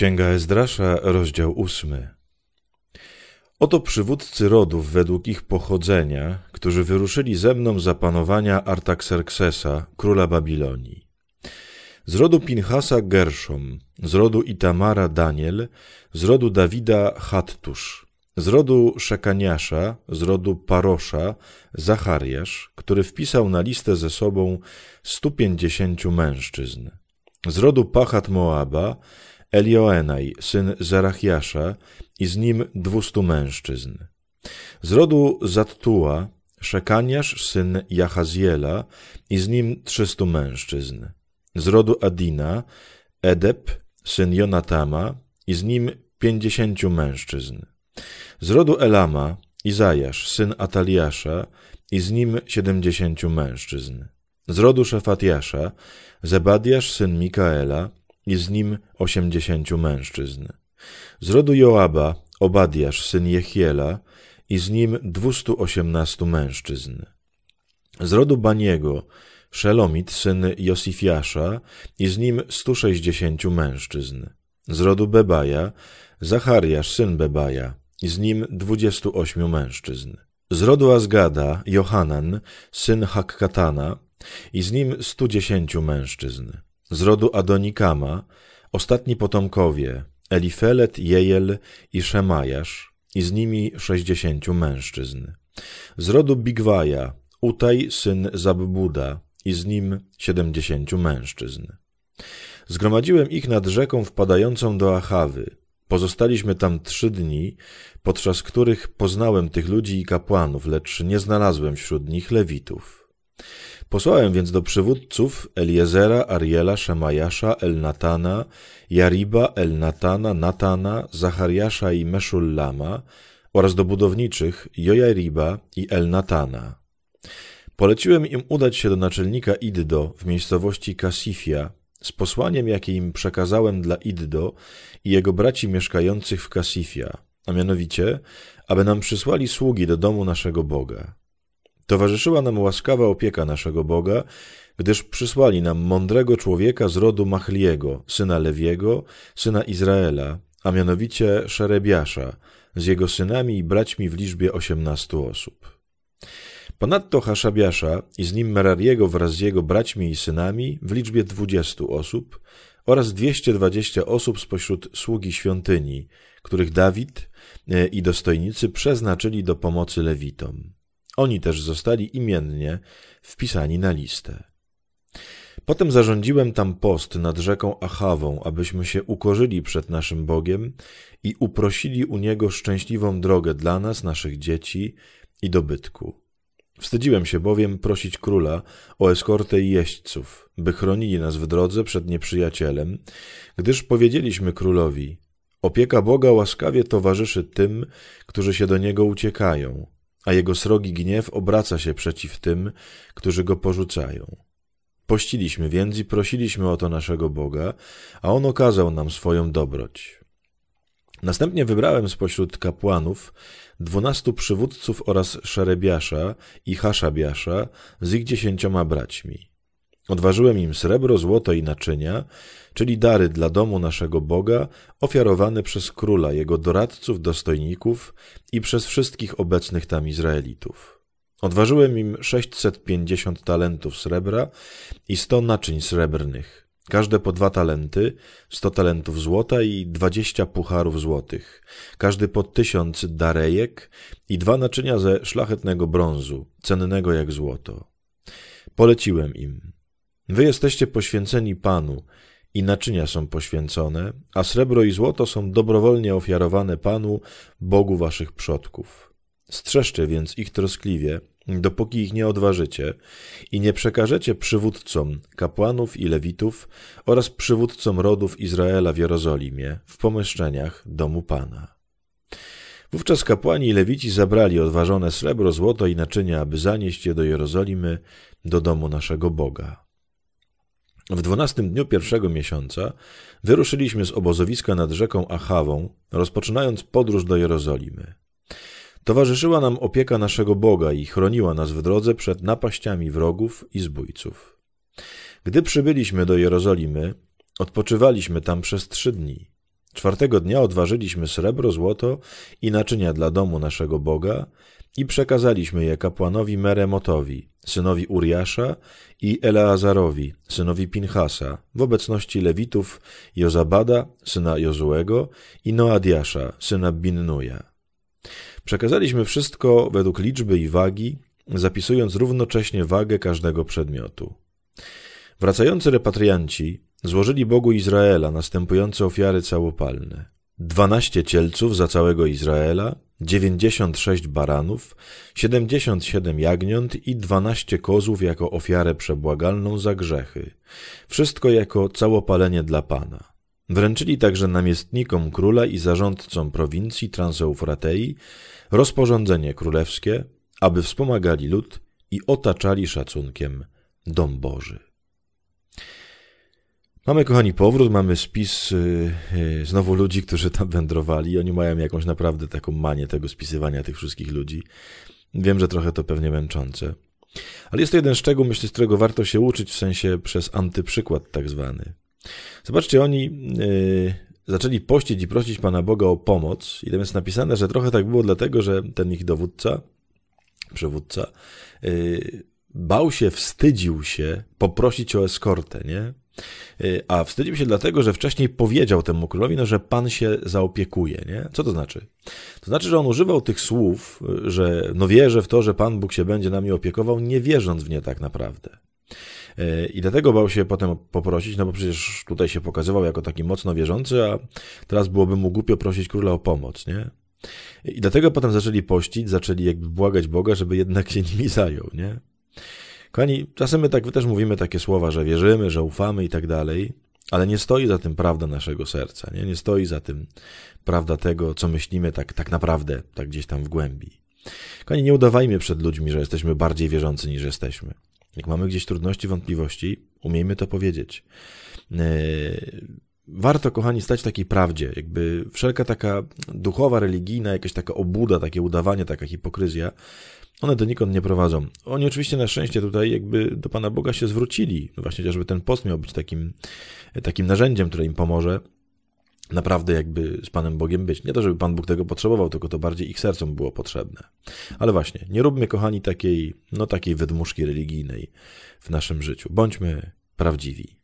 Księga Ezdrasza, rozdział ósmy. Oto przywódcy rodów według ich pochodzenia, którzy wyruszyli ze mną za panowania Artaxerxesa, króla Babilonii. Z rodu Pinchasa Gerszom, z rodu Itamara Daniel, z rodu Dawida Hattusz, z rodu Szekaniasza, z rodu Parosza Zachariasz, który wpisał na listę ze sobą 150 mężczyzn. Z rodu Pachat Moaba, Elioenaj, syn Zerachiasza, i z nim dwustu mężczyzn. Z rodu Zattuła, Szekaniasz, syn Jachaziela, i z nim trzystu mężczyzn. Z rodu Adina, Edeb, syn Jonatama, i z nim pięćdziesięciu mężczyzn. Z rodu Elama, Izajasz, syn Ataliasza, i z nim siedemdziesięciu mężczyzn. Z rodu Szefatiasza, Zebadiasz, syn Mikaela, i z nim osiemdziesięciu mężczyzn. Z rodu Joaba Obadiasz, syn Jechiela i z nim dwustu osiemnastu mężczyzn. Z rodu Baniego Szelomit, syn Josifiasza i z nim stu sześćdziesięciu mężczyzn. Z rodu Bebaja Zachariasz, syn Bebaja i z nim dwudziestu ośmiu mężczyzn. Z rodu Azgada Johanan, syn Hakkatana i z nim stu dziesięciu mężczyzn z rodu Adonikama, ostatni potomkowie Elifelet, Jejel i Szemajasz i z nimi sześćdziesięciu mężczyzn. Z rodu Bigwaja, Utaj syn Zabbuda i z nim siedemdziesięciu mężczyzn. Zgromadziłem ich nad rzeką wpadającą do Achawy. Pozostaliśmy tam trzy dni, podczas których poznałem tych ludzi i kapłanów, lecz nie znalazłem wśród nich lewitów. Posłałem więc do przywódców Eliezera, Ariela, Szemajasza, Elnatana, Jariba, Elnatana, Natana, Zachariasza i Meszullama oraz do budowniczych Jojariba i Elnatana. Poleciłem im udać się do naczelnika Iddo w miejscowości Kasifia z posłaniem, jakie im przekazałem dla Iddo i jego braci mieszkających w Kasifia, a mianowicie, aby nam przysłali sługi do domu naszego Boga. Towarzyszyła nam łaskawa opieka naszego Boga, gdyż przysłali nam mądrego człowieka z rodu Machliego, syna Lewiego, syna Izraela, a mianowicie Szerebiasza, z jego synami i braćmi w liczbie osiemnastu osób. Ponadto Haszabiasza i z nim Merariego wraz z jego braćmi i synami w liczbie dwudziestu osób oraz dwieście dwadzieścia osób spośród sługi świątyni, których Dawid e, i dostojnicy przeznaczyli do pomocy Lewitom. Oni też zostali imiennie wpisani na listę. Potem zarządziłem tam post nad rzeką Achawą, abyśmy się ukorzyli przed naszym Bogiem i uprosili u Niego szczęśliwą drogę dla nas, naszych dzieci i dobytku. Wstydziłem się bowiem prosić króla o eskortę i jeźdźców, by chronili nas w drodze przed nieprzyjacielem, gdyż powiedzieliśmy królowi: Opieka Boga łaskawie towarzyszy tym, którzy się do niego uciekają, a jego srogi gniew obraca się przeciw tym, którzy go porzucają. Pościliśmy więc i prosiliśmy o to naszego Boga, a on okazał nam swoją dobroć. Następnie wybrałem spośród kapłanów dwunastu przywódców oraz Szerebiasza i Haszabiasza z ich dziesięcioma braćmi. Odważyłem im srebro, złoto i naczynia, czyli dary dla domu naszego Boga, ofiarowane przez króla, jego doradców, dostojników i przez wszystkich obecnych tam Izraelitów. Odważyłem im 650 talentów srebra i 100 naczyń srebrnych, każde po dwa talenty, 100 talentów złota i 20 pucharów złotych, każdy po tysiąc darejek i dwa naczynia ze szlachetnego brązu, cennego jak złoto. Poleciłem im. Wy jesteście poświęceni Panu i naczynia są poświęcone, a srebro i złoto są dobrowolnie ofiarowane Panu, Bogu waszych przodków. Strzeżcie więc ich troskliwie, dopóki ich nie odważycie i nie przekażecie przywódcom kapłanów i lewitów oraz przywódcom rodów Izraela w Jerozolimie, w pomieszczeniach domu Pana. Wówczas kapłani i lewici zabrali odważone srebro, złoto i naczynia, aby zanieść je do Jerozolimy, do domu naszego Boga. W dwunastym dniu pierwszego miesiąca wyruszyliśmy z obozowiska nad rzeką Achawą, rozpoczynając podróż do Jerozolimy. Towarzyszyła nam opieka naszego Boga i chroniła nas w drodze przed napaściami wrogów i zbójców. Gdy przybyliśmy do Jerozolimy, odpoczywaliśmy tam przez trzy dni. Czwartego dnia odważyliśmy srebro, złoto i naczynia dla domu naszego Boga i przekazaliśmy je kapłanowi Meremotowi, synowi Uriasza i Eleazarowi, synowi Pinchasa, w obecności Lewitów Jozabada, syna Jozuego i Noadiasza, syna Binnuja. Przekazaliśmy wszystko według liczby i wagi, zapisując równocześnie wagę każdego przedmiotu. Wracający repatrianci złożyli Bogu Izraela następujące ofiary całopalne. dwanaście cielców za całego Izraela – 96 baranów, 77 jagniąt i 12 kozów jako ofiarę przebłagalną za grzechy. Wszystko jako całopalenie dla Pana. Wręczyli także namiestnikom króla i zarządcom prowincji Transeufratei rozporządzenie królewskie, aby wspomagali lud i otaczali szacunkiem dom Boży. Mamy, kochani, powrót, mamy spis yy, znowu ludzi, którzy tam wędrowali. Oni mają jakąś naprawdę taką manię tego spisywania tych wszystkich ludzi. Wiem, że trochę to pewnie męczące. Ale jest to jeden szczegół, myślę, z którego warto się uczyć, w sensie przez antyprzykład tak zwany. Zobaczcie, oni yy, zaczęli pościć i prosić Pana Boga o pomoc. I tam jest napisane, że trochę tak było dlatego, że ten ich dowódca, przywódca, yy, bał się, wstydził się poprosić o eskortę, nie? Y, a wstydził się dlatego, że wcześniej powiedział temu królowi, no, że pan się zaopiekuje. Nie? Co to znaczy? To znaczy, że on używał tych słów, y, że no wierzę w to, że Pan Bóg się będzie nami opiekował, nie wierząc w nie tak naprawdę. Y, I dlatego bał się potem poprosić, no bo przecież tutaj się pokazywał jako taki mocno wierzący, a teraz byłoby mu głupio prosić króla o pomoc, nie? I dlatego potem zaczęli pościć, zaczęli jakby błagać Boga, żeby jednak się nimi zajął, nie? Kochani, czasem my tak też mówimy takie słowa, że wierzymy, że ufamy i tak dalej, ale nie stoi za tym prawda naszego serca, nie, nie stoi za tym prawda tego, co myślimy tak, tak naprawdę, tak gdzieś tam w głębi. Kochani, nie udawajmy przed ludźmi, że jesteśmy bardziej wierzący niż jesteśmy. Jak mamy gdzieś trudności, wątpliwości, umiejmy to powiedzieć. Yy warto, kochani, stać w takiej prawdzie. Jakby wszelka taka duchowa, religijna, jakaś taka obuda, takie udawanie, taka hipokryzja, one do nikąd nie prowadzą. Oni oczywiście na szczęście tutaj jakby do Pana Boga się zwrócili. No właśnie chociażby ten post miał być takim, takim narzędziem, które im pomoże naprawdę jakby z Panem Bogiem być. Nie to, żeby Pan Bóg tego potrzebował, tylko to bardziej ich sercom było potrzebne. Ale właśnie, nie róbmy, kochani, takiej, no takiej wydmuszki religijnej w naszym życiu. Bądźmy prawdziwi.